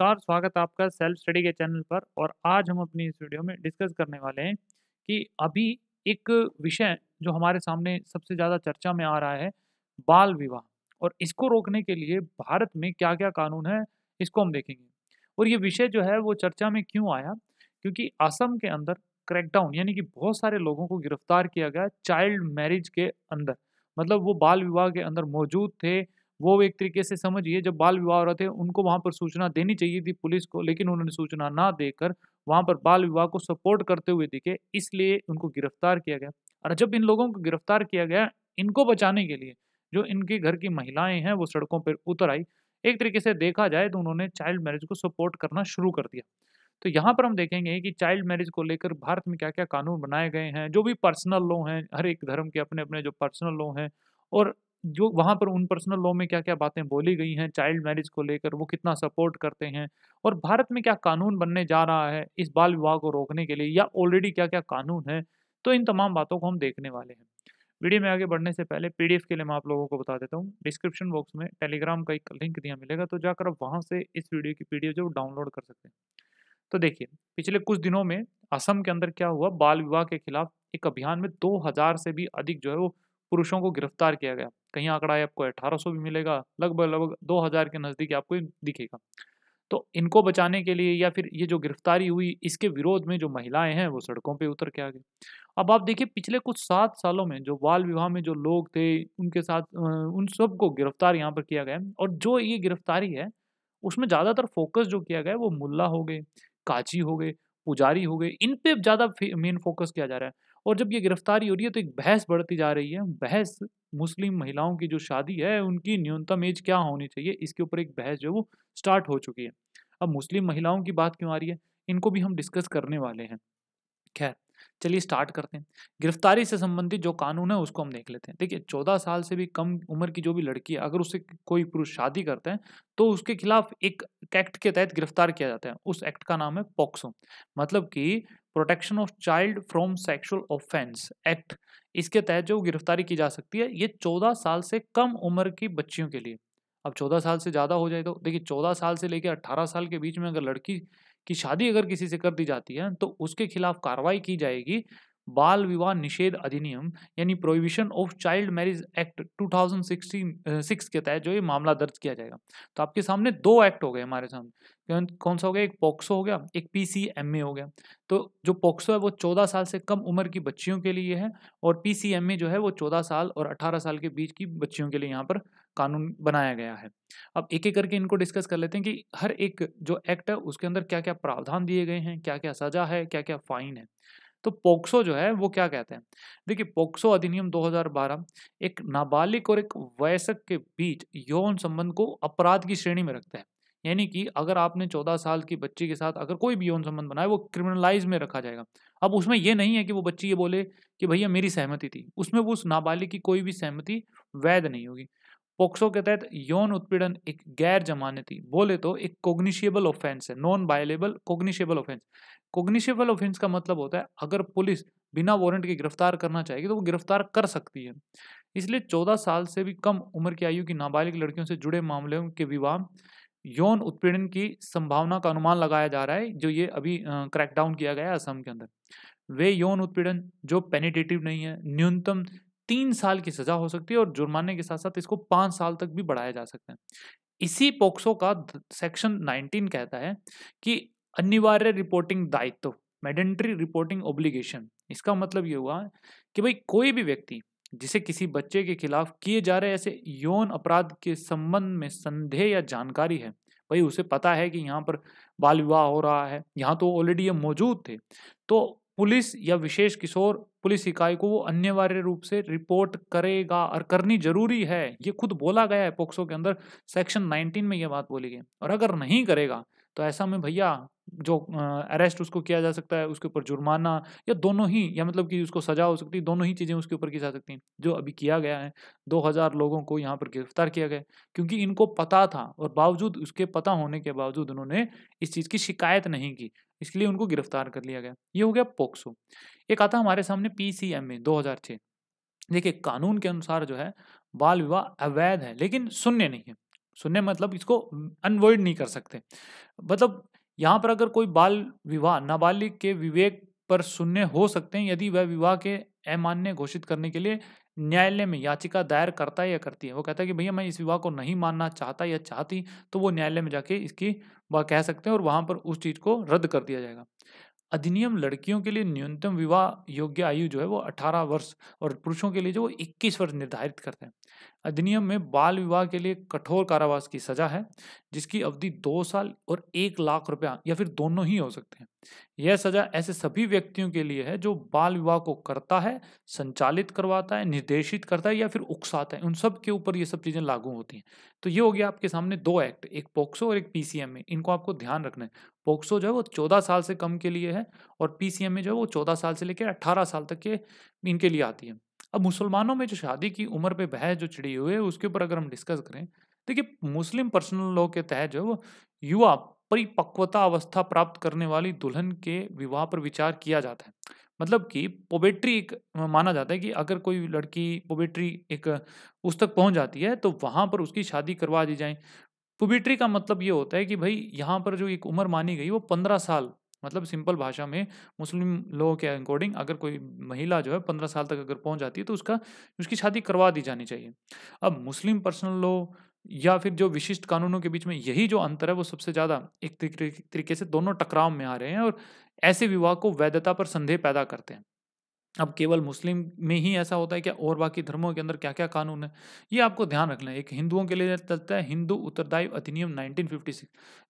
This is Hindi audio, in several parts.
नमस्कार स्वागत है आपका सेल्फ स्टडी के चैनल पर और आज हम अपनी इस वीडियो में डिस्कस करने वाले हैं कि अभी एक विषय जो हमारे सामने सबसे ज़्यादा चर्चा में आ रहा है बाल विवाह और इसको रोकने के लिए भारत में क्या क्या कानून है इसको हम देखेंगे और ये विषय जो है वो चर्चा में क्यों आया क्योंकि असम के अंदर क्रैकडाउन यानी कि बहुत सारे लोगों को गिरफ्तार किया गया चाइल्ड मैरिज के अंदर मतलब वो बाल विवाह के अंदर मौजूद थे वो एक तरीके से समझिए जब बाल विवाह हो रहे थे उनको वहाँ पर सूचना देनी चाहिए थी पुलिस को लेकिन उन्होंने सूचना ना देकर वहाँ पर बाल विवाह को सपोर्ट करते हुए दिखे इसलिए उनको गिरफ्तार किया गया और जब इन लोगों को गिरफ्तार किया गया इनको बचाने के लिए जो इनके घर की महिलाएं हैं वो सड़कों पर उतर आई एक तरीके से देखा जाए तो उन्होंने चाइल्ड मैरिज को सपोर्ट करना शुरू कर दिया तो यहाँ पर हम देखेंगे कि चाइल्ड मैरिज को लेकर भारत में क्या क्या कानून बनाए गए हैं जो भी पर्सनल लॉ हैं हर एक धर्म के अपने अपने जो पर्सनल लॉ हैं और जो वहाँ पर उन पर्सनल लॉ में क्या क्या बातें बोली गई हैं चाइल्ड मैरिज को लेकर वो कितना सपोर्ट करते हैं और भारत में क्या कानून बनने जा रहा है इस बाल विवाह को रोकने के लिए या ऑलरेडी क्या क्या कानून है तो इन तमाम बातों को हम देखने वाले हैं वीडियो में आगे बढ़ने से पहले पीडीएफ के लिए मैं आप लोगों को बता देता हूँ डिस्क्रिप्शन बॉक्स में टेलीग्राम का एक लिंक दिया मिलेगा तो जाकर आप वहाँ से इस वीडियो की पीडीएफ जो डाउनलोड कर सकते हैं तो देखिए पिछले कुछ दिनों में असम के अंदर क्या हुआ बाल विवाह के खिलाफ एक अभियान में हज़ार से भी अधिक जो है वो पुरुषों को गिरफ्तार किया गया कहीं आंकड़ा है आपको 1800 भी मिलेगा लगभग लगभग 2000 के नज़दीक आपको दिखेगा तो इनको बचाने के लिए या फिर ये जो गिरफ्तारी हुई इसके विरोध में जो महिलाएं हैं वो सड़कों पे उतर के आ गई अब आप देखिए पिछले कुछ सात सालों में जो बाल विवाह में जो लोग थे उनके साथ उन सबको गिरफ्तार यहाँ पर किया गया और जो ये गिरफ्तारी है उसमें ज़्यादातर फोकस जो किया गया वो मुल्ला हो गए काची हो गए पुजारी हो गए इन पे ज़्यादा मेन फोकस किया जा रहा है और जब ये गिरफ्तारी हो रही है तो एक बहस बढ़ती जा रही है बहस मुस्लिम महिलाओं की जो शादी है उनकी न्यूनतम एज क्या होनी चाहिए इसके ऊपर एक बहस जो है वो स्टार्ट हो चुकी है अब मुस्लिम महिलाओं की बात क्यों आ रही है इनको भी हम डिस्कस करने वाले हैं खैर चलिए स्टार्ट करते हैं गिरफ्तारी से संबंधित जो कानून है उसको हम देख लेते हैं देखिए चौदह साल से भी कम उम्र की जो भी लड़की है अगर उससे कोई पुरुष शादी करता है तो उसके खिलाफ एक एक्ट के तहत गिरफ्तार किया जाता है उस एक्ट का नाम है पॉक्सो मतलब कि protection of child from sexual offence act इसके तहत जो गिरफ्तारी की जा सकती है ये चौदह साल से कम उम्र की बच्चियों के लिए अब चौदह साल से ज़्यादा हो जाए तो देखिए चौदह साल से लेकर अट्ठारह साल के बीच में अगर लड़की की शादी अगर किसी से कर दी जाती है तो उसके खिलाफ कार्रवाई की जाएगी बाल विवाह निषेध अधिनियम यानी prohibition of child marriage act 2016 six के तहत जो ये मामला दर्ज किया जाएगा तो आपके सामने दो एक्ट हो गए हमारे सामने कौन सा हो गया एक पॉक्सो हो गया एक पीसीएमए हो गया तो जो पॉक्सो है वो 14 साल से कम उम्र की बच्चियों के लिए है और पीसीएमए जो है वो 14 साल और 18 साल के बीच की बच्चियों के लिए यहाँ पर कानून बनाया गया है अब एक एक करके इनको डिस्कस कर लेते हैं कि हर एक जो एक्ट है उसके अंदर क्या क्या प्रावधान दिए गए हैं क्या क्या सजा है क्या क्या फाइन है तो पोक्सो जो है वो क्या कहते हैं देखिए पोक्सो अधिनियम 2012 एक नाबालिग और एक वयस्क के बीच यौन संबंध को अपराध की श्रेणी में रखता है यानी कि अगर आपने 14 साल की बच्ची के साथ अगर कोई भी यौन संबंध बनाए वो क्रिमिनलाइज में रखा जाएगा अब उसमें यह नहीं है कि वो बच्ची ये बोले कि भैया मेरी सहमति थी उसमें वो उस नाबालिग की कोई भी सहमति वैध नहीं होगी पोक्सो के तहत यौन उत्पीड़न एक गैर जमानती बोले तो एक कोग्निशियबल ऑफेंस है non bailable cognizable offence cognizable offence का मतलब होता है अगर पुलिस बिना वारंट के गिरफ्तार करना चाहेगी तो वो गिरफ्तार कर सकती है इसलिए चौदह साल से भी कम उम्र की आयु की नाबालिग लड़कियों से जुड़े मामलों के विवाह यौन उत्पीड़न की संभावना का अनुमान लगाया जा रहा है जो ये अभी क्रैकडाउन किया गया है असम के अंदर वे यौन उत्पीड़न जो पेनिटेटिव नहीं है न्यूनतम तीन साल की सजा हो सकती है और जुर्माने के साथ साथ इसको पाँच साल तक भी बढ़ाया जा सकता है इसी पोक्सो का सेक्शन 19 कहता है कि अनिवार्य रिपोर्टिंग दायित्व मेडेंट्री रिपोर्टिंग ओब्लिगेशन इसका मतलब ये हुआ कि भाई कोई भी व्यक्ति जिसे किसी बच्चे के खिलाफ किए जा रहे ऐसे यौन अपराध के संबंध में संदेह या जानकारी है भाई उसे पता है कि यहाँ पर बाल विवाह हो रहा है यहाँ तो ऑलरेडी ये मौजूद थे तो पुलिस या विशेष किशोर पुलिस इकाई को वो अनिवार्य रूप से रिपोर्ट करेगा और करनी जरूरी है ये खुद बोला गया है पोक्सो के अंदर सेक्शन 19 में ये बात बोली गई और अगर नहीं करेगा तो ऐसा में भैया जो अरेस्ट उसको किया जा सकता है उसके ऊपर जुर्माना या दोनों ही या मतलब कि उसको सजा हो सकती है दोनों ही चीज़ें उसके ऊपर की जा सकती हैं जो अभी किया गया है 2000 लोगों को यहाँ पर गिरफ्तार किया गया क्योंकि इनको पता था और बावजूद उसके पता होने के बावजूद उन्होंने इस चीज़ की शिकायत नहीं की इसके लिए उनको गिरफ्तार कर लिया गया ये हो गया पोक्सो एक आता हमारे सामने पी सी एम ए दो हजार छः देखिए कानून के अनुसार जो है बाल विवाह अवैध है लेकिन शून्य नहीं है शून्य मतलब इसको अनवॉइड नहीं कर सकते मतलब यहाँ पर अगर कोई बाल विवाह नाबालिग के विवेक पर शून्य हो सकते हैं यदि वह विवाह के अमान्य घोषित करने के लिए न्यायालय में याचिका दायर करता है या करती है वो कहता है कि भैया मैं इस विवाह को नहीं मानना चाहता या चाहती तो वो न्यायालय में जाके इसकी वह कह सकते हैं और वहाँ पर उस चीज़ को रद्द कर दिया जाएगा अधिनियम लड़कियों के लिए न्यूनतम विवाह योग्य आयु जो है वो 18 वर्ष और पुरुषों के लिए जो वो 21 वर्ष निर्धारित करते हैं अधिनियम में बाल विवाह के लिए कठोर कारावास की सजा है जिसकी अवधि दो साल और एक लाख रुपया या फिर दोनों ही हो सकते हैं यह सजा ऐसे सभी व्यक्तियों के लिए है जो बाल विवाह को करता है संचालित करवाता है निर्देशित करता है या फिर उकसाता है उन सब के ऊपर ये सब चीज़ें लागू होती हैं तो ये हो गया आपके सामने दो एक्ट एक पोक्सो और एक पीसीएम इनको आपको ध्यान रखना है पोक्सो जो है वो चौदह साल से कम के लिए है और पीसीएम जो है वो चौदह साल से लेकर अट्ठारह साल तक के इनके लिए आती है अब मुसलमानों में जो शादी की उम्र पे बहस जो चिड़ी हुई है उसके ऊपर अगर हम डिस्कस करें देखिए मुस्लिम पर्सनल लॉ के तहत जो युवा परिपक्वता अवस्था प्राप्त करने वाली दुल्हन के विवाह पर विचार किया जाता है मतलब कि पोबेट्री एक माना जाता है कि अगर कोई लड़की पोबेट्री एक उस तक पहुंच जाती है तो वहाँ पर उसकी शादी करवा दी जाए पोबेट्री का मतलब ये होता है कि भाई यहाँ पर जो एक उम्र मानी गई वो पंद्रह साल मतलब सिंपल भाषा में मुस्लिम लोगों के अकॉर्डिंग अगर कोई महिला जो है पंद्रह साल तक अगर पहुंच जाती है तो उसका उसकी शादी करवा दी जानी चाहिए अब मुस्लिम पर्सनल लॉ या फिर जो विशिष्ट कानूनों के बीच में यही जो अंतर है वो सबसे ज़्यादा एक तरीके से दोनों टकराव में आ रहे हैं और ऐसे विवाह को वैधता पर संदेह पैदा करते हैं अब केवल मुस्लिम में ही ऐसा होता है क्या और बाकी धर्मों के अंदर क्या क्या कानून है ये आपको ध्यान रखना है एक हिंदुओं के लिए चलता है हिंदू उत्तरदायी अधिनियम 1956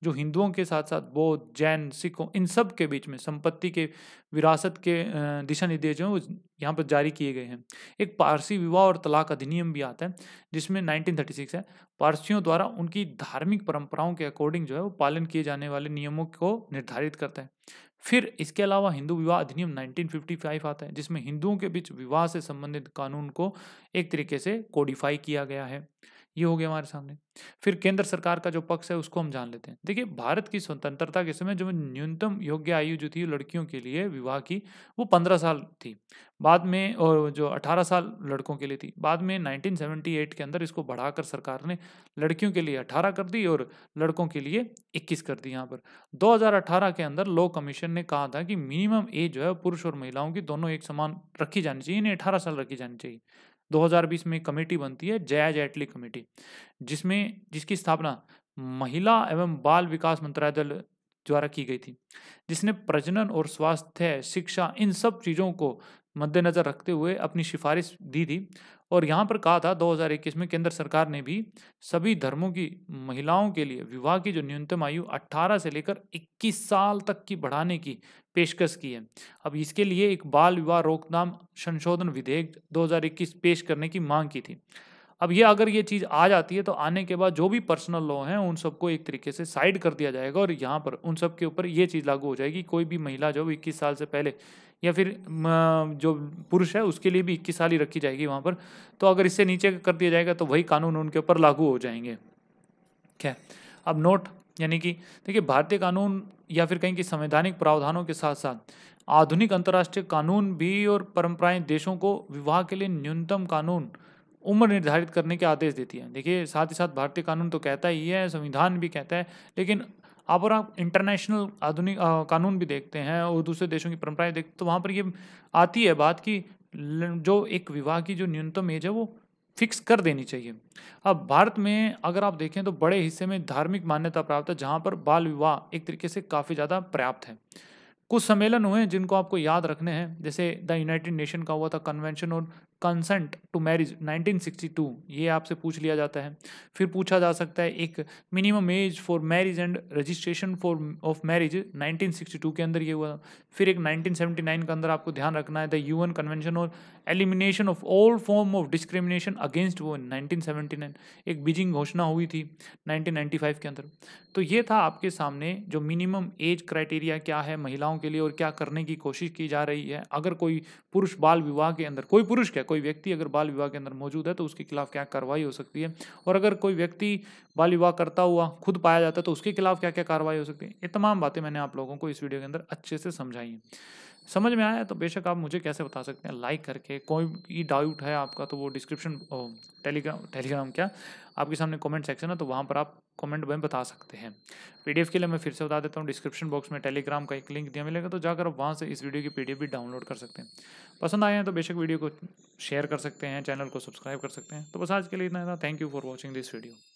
जो हिंदुओं के साथ साथ बौद्ध जैन सिखों इन सब के बीच में संपत्ति के विरासत के दिशा निर्देश जो यहाँ पर जारी किए गए हैं एक पारसी विवाह और तलाक अधिनियम भी आता है जिसमें नाइनटीन है पारसियों द्वारा उनकी धार्मिक परंपराओं के अकॉर्डिंग जो है वो पालन किए जाने वाले नियमों को निर्धारित करता है फिर इसके अलावा हिंदू विवाह अधिनियम 1955 आता है जिसमें हिंदुओं के बीच विवाह से संबंधित कानून को एक तरीके से कोडिफाई किया गया है ये हो गया हमारे सामने फिर केंद्र सरकार का जो पक्ष है उसको हम जान लेते हैं देखिए भारत की स्वतंत्रता के समय जो न्यूनतम योग्य आयु जो थी लड़कियों के लिए विवाह की वो पंद्रह साल थी बाद में और जो अठारह साल लड़कों के लिए थी बाद में 1978 के अंदर इसको बढ़ाकर सरकार ने लड़कियों के लिए अठारह कर दी और लड़कों के लिए इक्कीस कर दी यहाँ पर दो के अंदर लॉ कमीशन ने कहा था कि मिनिमम एज जो है पुरुष और महिलाओं की दोनों एक समान रखी जानी चाहिए यानी अठारह साल रखी जानी चाहिए 2020 में कमेटी बनती है जया जेटली कमेटी जिसमें जिसकी स्थापना महिला एवं बाल विकास मंत्रालय द्वारा की गई थी जिसने प्रजनन और स्वास्थ्य शिक्षा इन सब चीज़ों को मद्देनज़र रखते हुए अपनी सिफारिश दी थी और यहाँ पर कहा था 2021 में केंद्र सरकार ने भी सभी धर्मों की महिलाओं के लिए विवाह की जो न्यूनतम आयु 18 से लेकर 21 साल तक की बढ़ाने की पेशकश की है अब इसके लिए एक बाल विवाह रोकथाम संशोधन विधेयक 2021 पेश करने की मांग की थी अब ये अगर ये चीज़ आ जाती है तो आने के बाद जो भी पर्सनल लॉ हैं उन सबको एक तरीके से साइड कर दिया जाएगा और यहाँ पर उन सब के ऊपर ये चीज़ लागू हो जाएगी कोई भी महिला जो इक्कीस साल से पहले या फिर जो पुरुष है उसके लिए भी इक्कीस साल ही रखी जाएगी वहाँ पर तो अगर इससे नीचे कर दिया जाएगा तो वही कानून उनके ऊपर लागू हो जाएंगे क्या अब नोट यानी कि देखिए भारतीय कानून या फिर कहीं कि संवैधानिक प्रावधानों के साथ साथ आधुनिक अंतर्राष्ट्रीय कानून भी और परंपराएं देशों को विवाह के लिए न्यूनतम कानून उम्र निर्धारित करने के आदेश देती है देखिए साथ ही साथ भारतीय कानून तो कहता ही है संविधान भी कहता है लेकिन आप और आप इंटरनेशनल आधुनिक कानून भी देखते हैं और दूसरे देशों की परंपराएं देखते तो वहाँ पर ये आती है बात कि जो एक विवाह की जो न्यूनतम एज है वो फिक्स कर देनी चाहिए अब भारत में अगर आप देखें तो बड़े हिस्से में धार्मिक मान्यता प्राप्त है जहाँ पर बाल विवाह एक तरीके से काफ़ी ज़्यादा पर्याप्त है कुछ सम्मेलन हुए हैं जिनको आपको याद रखने हैं जैसे द यूनाइटेड नेशन का हुआ था कन्वेंशन और कंसेंट टू मैरिज 1962 ये आपसे पूछ लिया जाता है फिर पूछा जा सकता है एक minimum age for marriage and registration for of marriage 1962 के अंदर ये हुआ फिर एक 1979 के अंदर आपको ध्यान रखना है द यूएन कन्वेंशन और elimination of all form of discrimination against वो 1979 एक बीजिंग घोषणा हुई थी नाइनटीन के अंदर तो ये था आपके सामने जो मिनिमम एज क्राइटेरिया क्या है महिलाओं के लिए और क्या करने की कोशिश की जा रही है अगर कोई पुरुष बाल विवाह के अंदर कोई पुरुष क्या कोई कोई व्यक्ति अगर बाल विवाह के अंदर मौजूद है तो उसके खिलाफ क्या कार्रवाई हो सकती है और अगर कोई व्यक्ति बाल विवाह करता हुआ खुद पाया जाता है तो उसके खिलाफ क्या क्या कार्रवाई हो सकती है ये तमाम बातें मैंने आप लोगों को इस वीडियो के अंदर अच्छे से समझाई हैं समझ में आया तो बेशक आप मुझे कैसे बता सकते हैं लाइक करके कोई भी डाउट है आपका तो वो डिस्क्रिप्शन टेलीग्राम टेलीग्राम क्या आपके सामने कमेंट सेक्शन है तो वहाँ पर आप कमेंट में बता सकते हैं पीडीएफ के लिए मैं फिर से बता देता हूँ डिस्क्रिप्शन बॉक्स में टेलीग्राम का एक लिंक दिया मिलेगा तो जाकर आप वहाँ से इस वीडियो की पीडीएफ भी डाउनलोड कर सकते हैं पसंद आए हैं तो बेशक वीडियो को शेयर कर सकते हैं चैनल को सब्सक्राइब कर सकते हैं तो बस आज के लिए इतना था thank you for watching this video